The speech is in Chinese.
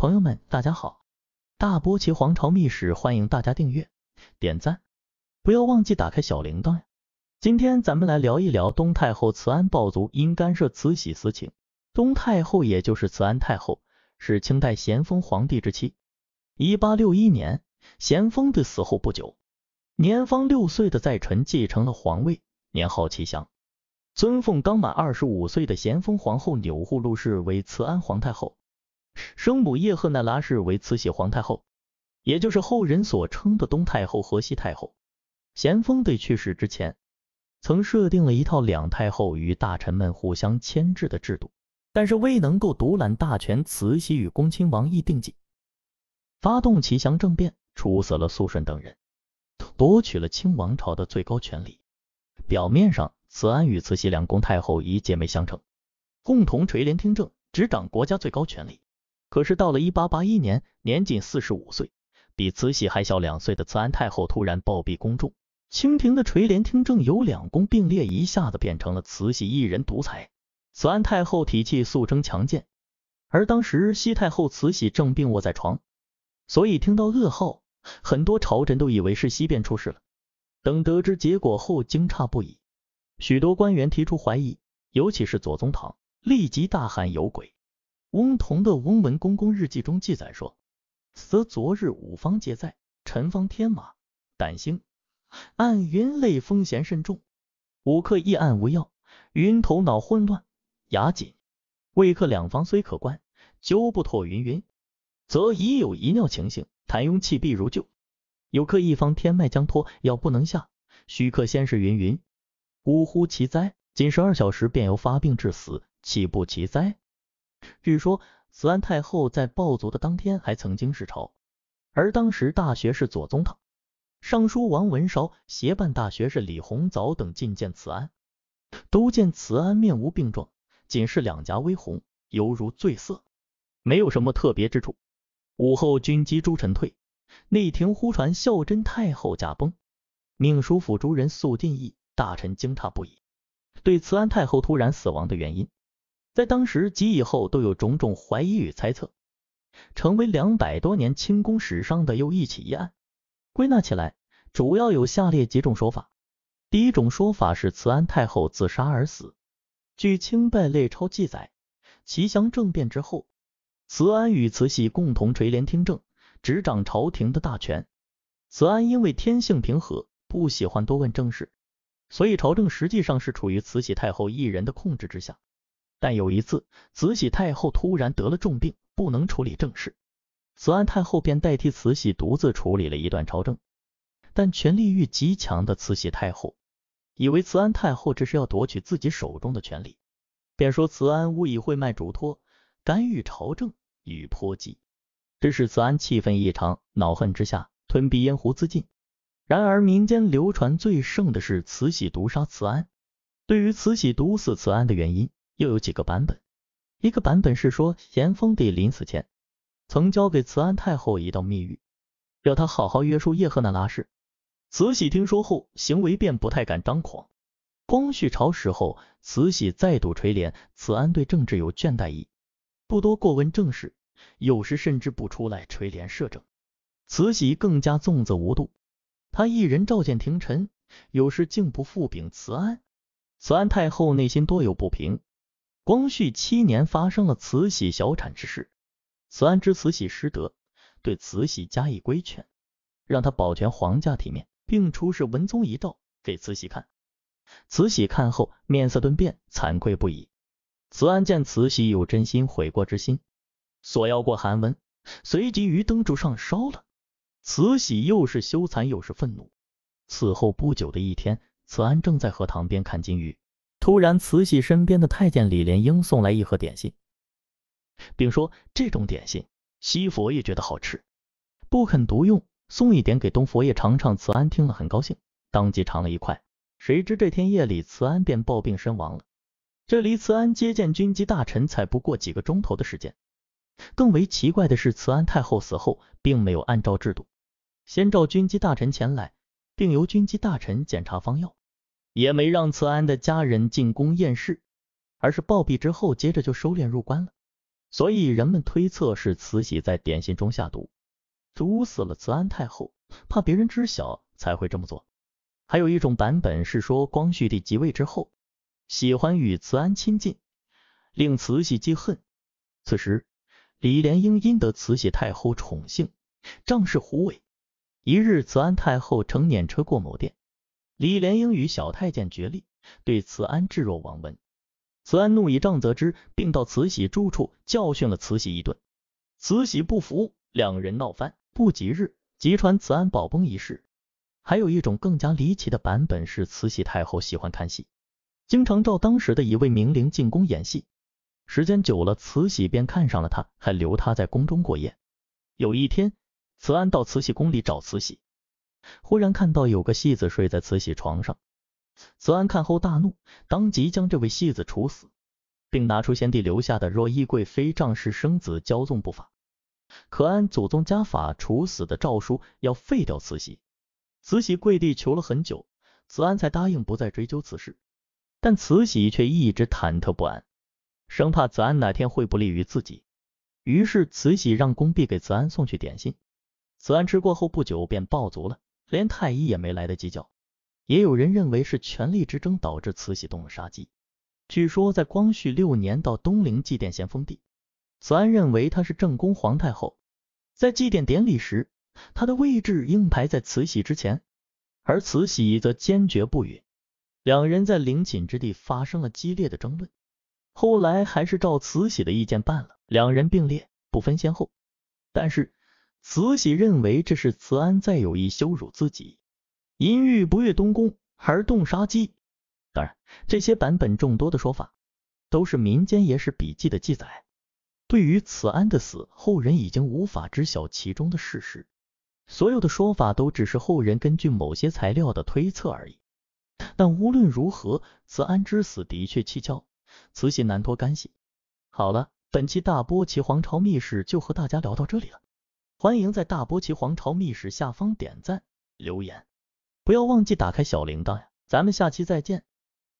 朋友们，大家好！大波奇皇朝秘史，欢迎大家订阅、点赞，不要忘记打开小铃铛呀。今天咱们来聊一聊东太后慈安暴族因干涉慈禧私情。东太后也就是慈安太后，是清代咸丰皇帝之妻。一八六一年，咸丰帝死后不久，年方六岁的载淳继承了皇位，年号祺祥，尊奉刚满二十五岁的咸丰皇后钮祜禄氏为慈安皇太后。生母叶赫那拉氏为慈禧皇太后，也就是后人所称的东太后和西太后。咸丰帝去世之前，曾设定了一套两太后与大臣们互相牵制的制度，但是未能够独揽大权，慈禧与恭亲王奕定计，发动祺祥政变，处死了肃顺等人，夺取了清王朝的最高权力。表面上，慈安与慈禧两宫太后以姐妹相称，共同垂帘听政，执掌国家最高权力。可是到了一八八一年，年仅四十五岁，比慈禧还小两岁的慈安太后突然暴毙宫中，清廷的垂帘听政由两宫并列一下子变成了慈禧一人独裁。慈安太后体气素称强健，而当时西太后慈禧正病卧在床，所以听到噩耗，很多朝臣都以为是西边出事了。等得知结果后，惊诧不已，许多官员提出怀疑，尤其是左宗棠，立即大喊有鬼。翁同的《翁文公公日记》中记载说，则昨日五方皆在，臣方天马胆星按云类风险甚重，五克一按无药，云头脑混乱，牙紧，未克两方虽可观，究不妥云云，则已有遗尿情形，痰壅气闭如旧。有克一方天脉将脱，药不能下，虚克先是云云，呜呼其哉！仅十二小时便由发病致死，岂不其哉？据说慈安太后在暴族的当天还曾经是朝，而当时大学士左宗棠、尚书王文韶、协办大学士李鸿藻等觐见慈安，都见慈安面无病状，仅是两颊微红，犹如醉色，没有什么特别之处。午后军机诸臣退，内廷忽传孝贞太后驾崩，命书府诸人速进议，大臣惊诧不已，对慈安太后突然死亡的原因。在当时及以后都有种种怀疑与猜测，成为两百多年清宫史上的又一起疑案。归纳起来，主要有下列几种说法：第一种说法是慈安太后自杀而死。据《清拜类钞》记载，齐祥政变之后，慈安与慈禧共同垂帘听政，执掌朝廷的大权。慈安因为天性平和，不喜欢多问政事，所以朝政实际上是处于慈禧太后一人的控制之下。但有一次，慈禧太后突然得了重病，不能处理政事，慈安太后便代替慈禧独自处理了一段朝政。但权力欲极强的慈禧太后，以为慈安太后这是要夺取自己手中的权力，便说慈安无以会卖嘱托，干预朝政，与颇急，致使慈安气愤异常，恼恨之下吞匕烟壶自尽。然而民间流传最盛的是慈禧毒杀慈安。对于慈禧毒死慈安的原因，又有几个版本，一个版本是说咸丰帝临死前曾交给慈安太后一道密谕，要她好好约束叶赫那拉氏。慈禧听说后，行为便不太敢张狂。光绪朝时候，慈禧再度垂帘，慈安对政治有倦怠意，不多过问政事，有时甚至不出来垂帘摄政。慈禧更加纵子无度，她一人召见廷臣，有时竟不复禀慈安。慈安太后内心多有不平。光绪七年发生了慈禧小产之事，慈安知慈禧失德，对慈禧加以规劝，让他保全皇家体面，并出示文宗遗诏给慈禧看。慈禧看后面色顿变，惭愧不已。慈安见慈禧有真心悔过之心，索要过韩文，随即于灯烛上烧了。慈禧又是羞惭又是愤怒。此后不久的一天，慈安正在荷塘边看金鱼。突然，慈禧身边的太监李莲英送来一盒点心，并说这种点心西佛爷觉得好吃，不肯独用，送一点给东佛爷尝尝。慈安听了很高兴，当即尝了一块。谁知这天夜里，慈安便暴病身亡了。这离慈安接见军机大臣才不过几个钟头的时间。更为奇怪的是，慈安太后死后，并没有按照制度，先召军机大臣前来，并由军机大臣检查方药。也没让慈安的家人进宫验尸，而是暴毙之后，接着就收敛入棺了。所以人们推测是慈禧在点心中下毒，毒死了慈安太后，怕别人知晓才会这么做。还有一种版本是说，光绪帝即位之后，喜欢与慈安亲近，令慈禧记恨。此时，李莲英因得慈禧太后宠幸，仗势狐为。一日，慈安太后乘辇车过某殿。李莲英与小太监决裂，对慈安置若罔闻。慈安怒以杖责之，并到慈禧住处教训了慈禧一顿。慈禧不服，两人闹翻。不几日，即传慈安宝崩一事。还有一种更加离奇的版本是，慈禧太后喜欢看戏，经常召当时的一位名伶进宫演戏。时间久了，慈禧便看上了他，还留他在宫中过夜。有一天，慈安到慈禧宫里找慈禧。忽然看到有个戏子睡在慈禧床上，慈安看后大怒，当即将这位戏子处死，并拿出先帝留下的若懿贵妃仗势生子骄纵不法，可按祖宗家法处死的诏书，要废掉慈禧。慈禧跪地求了很久，慈安才答应不再追究此事。但慈禧却一直忐忑不安，生怕慈安哪天会不利于自己。于是慈禧让宫婢给慈安送去点心，慈安吃过后不久便暴足了。连太医也没来得及叫。也有人认为是权力之争导致慈禧动了杀机。据说在光绪六年到东陵祭奠咸丰帝，慈安认为他是正宫皇太后，在祭奠典礼时，他的位置应排在慈禧之前，而慈禧则坚决不允，两人在陵寝之地发生了激烈的争论。后来还是照慈禧的意见办了，两人并列，不分先后。但是。慈禧认为这是慈安在有意羞辱自己，淫欲不悦东宫而动杀机。当然，这些版本众多的说法都是民间野史笔记的记载。对于慈安的死，后人已经无法知晓其中的事实，所有的说法都只是后人根据某些材料的推测而已。但无论如何，慈安之死的确蹊跷，慈禧难脱干系。好了，本期大波奇皇朝秘史就和大家聊到这里了。欢迎在《大波奇皇朝秘史》下方点赞、留言，不要忘记打开小铃铛呀！咱们下期再见。